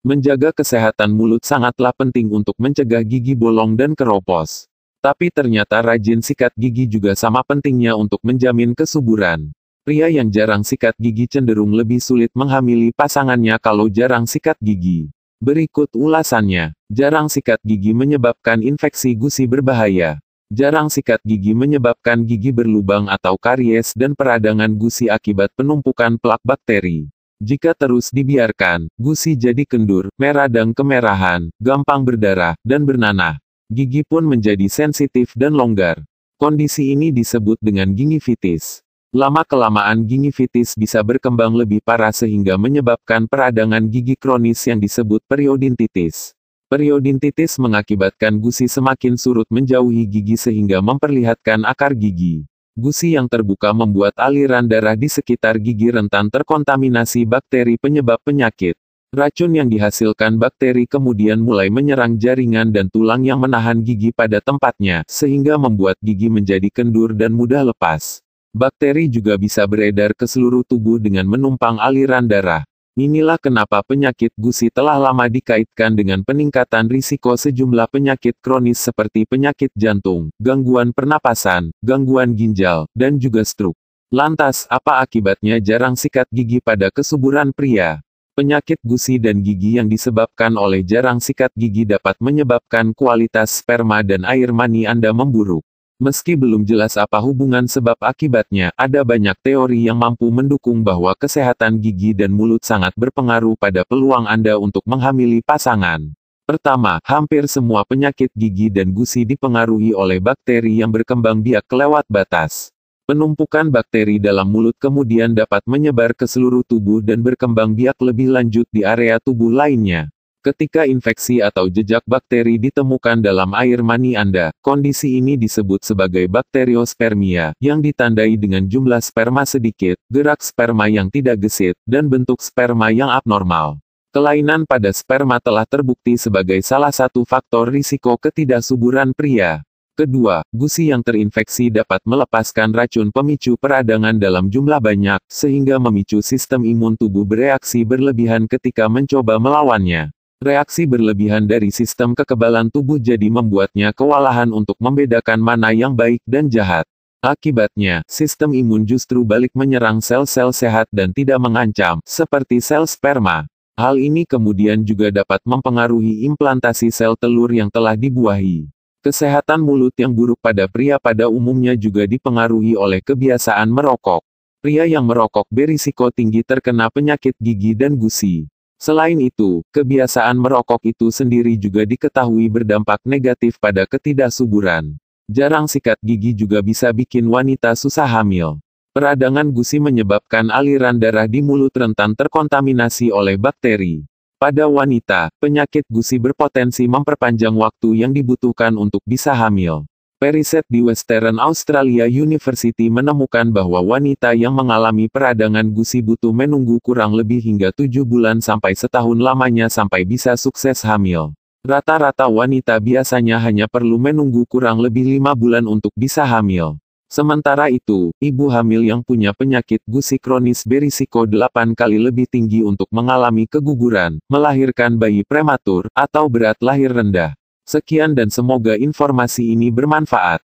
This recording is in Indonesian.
Menjaga kesehatan mulut sangatlah penting untuk mencegah gigi bolong dan keropos. Tapi ternyata rajin sikat gigi juga sama pentingnya untuk menjamin kesuburan. Pria yang jarang sikat gigi cenderung lebih sulit menghamili pasangannya kalau jarang sikat gigi. Berikut ulasannya. Jarang sikat gigi menyebabkan infeksi gusi berbahaya. Jarang sikat gigi menyebabkan gigi berlubang atau karies dan peradangan gusi akibat penumpukan plak bakteri. Jika terus dibiarkan, gusi jadi kendur, merah dan kemerahan, gampang berdarah, dan bernanah. Gigi pun menjadi sensitif dan longgar. Kondisi ini disebut dengan gingivitis. Lama-kelamaan gingivitis bisa berkembang lebih parah sehingga menyebabkan peradangan gigi kronis yang disebut periodontitis. Periodontitis mengakibatkan gusi semakin surut menjauhi gigi sehingga memperlihatkan akar gigi gusi yang terbuka membuat aliran darah di sekitar gigi rentan terkontaminasi bakteri penyebab penyakit. Racun yang dihasilkan bakteri kemudian mulai menyerang jaringan dan tulang yang menahan gigi pada tempatnya, sehingga membuat gigi menjadi kendur dan mudah lepas. Bakteri juga bisa beredar ke seluruh tubuh dengan menumpang aliran darah. Inilah kenapa penyakit gusi telah lama dikaitkan dengan peningkatan risiko sejumlah penyakit kronis seperti penyakit jantung, gangguan pernapasan, gangguan ginjal, dan juga stroke. Lantas, apa akibatnya jarang sikat gigi pada kesuburan pria? Penyakit gusi dan gigi yang disebabkan oleh jarang sikat gigi dapat menyebabkan kualitas sperma dan air mani Anda memburuk. Meski belum jelas apa hubungan sebab akibatnya, ada banyak teori yang mampu mendukung bahwa kesehatan gigi dan mulut sangat berpengaruh pada peluang Anda untuk menghamili pasangan. Pertama, hampir semua penyakit gigi dan gusi dipengaruhi oleh bakteri yang berkembang biak lewat batas. Penumpukan bakteri dalam mulut kemudian dapat menyebar ke seluruh tubuh dan berkembang biak lebih lanjut di area tubuh lainnya. Ketika infeksi atau jejak bakteri ditemukan dalam air mani Anda, kondisi ini disebut sebagai bakteriospermia, yang ditandai dengan jumlah sperma sedikit, gerak sperma yang tidak gesit, dan bentuk sperma yang abnormal. Kelainan pada sperma telah terbukti sebagai salah satu faktor risiko ketidaksuburan pria. Kedua, gusi yang terinfeksi dapat melepaskan racun pemicu peradangan dalam jumlah banyak, sehingga memicu sistem imun tubuh bereaksi berlebihan ketika mencoba melawannya. Reaksi berlebihan dari sistem kekebalan tubuh jadi membuatnya kewalahan untuk membedakan mana yang baik dan jahat. Akibatnya, sistem imun justru balik menyerang sel-sel sehat dan tidak mengancam, seperti sel sperma. Hal ini kemudian juga dapat mempengaruhi implantasi sel telur yang telah dibuahi. Kesehatan mulut yang buruk pada pria pada umumnya juga dipengaruhi oleh kebiasaan merokok. Pria yang merokok berisiko tinggi terkena penyakit gigi dan gusi. Selain itu, kebiasaan merokok itu sendiri juga diketahui berdampak negatif pada ketidaksuburan. Jarang sikat gigi juga bisa bikin wanita susah hamil. Peradangan gusi menyebabkan aliran darah di mulut rentan terkontaminasi oleh bakteri. Pada wanita, penyakit gusi berpotensi memperpanjang waktu yang dibutuhkan untuk bisa hamil. Periset di Western Australia University menemukan bahwa wanita yang mengalami peradangan gusi butuh menunggu kurang lebih hingga tujuh bulan sampai setahun lamanya sampai bisa sukses hamil. Rata-rata wanita biasanya hanya perlu menunggu kurang lebih lima bulan untuk bisa hamil. Sementara itu, ibu hamil yang punya penyakit gusi kronis berisiko 8 kali lebih tinggi untuk mengalami keguguran, melahirkan bayi prematur, atau berat lahir rendah. Sekian dan semoga informasi ini bermanfaat.